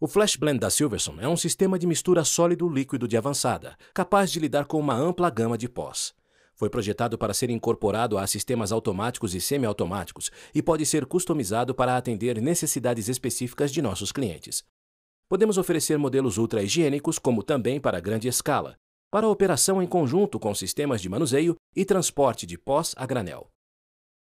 O Flash Blend da Silverson é um sistema de mistura sólido-líquido de avançada, capaz de lidar com uma ampla gama de pós. Foi projetado para ser incorporado a sistemas automáticos e semiautomáticos e pode ser customizado para atender necessidades específicas de nossos clientes. Podemos oferecer modelos ultra-higiênicos, como também para grande escala, para operação em conjunto com sistemas de manuseio e transporte de pós a granel.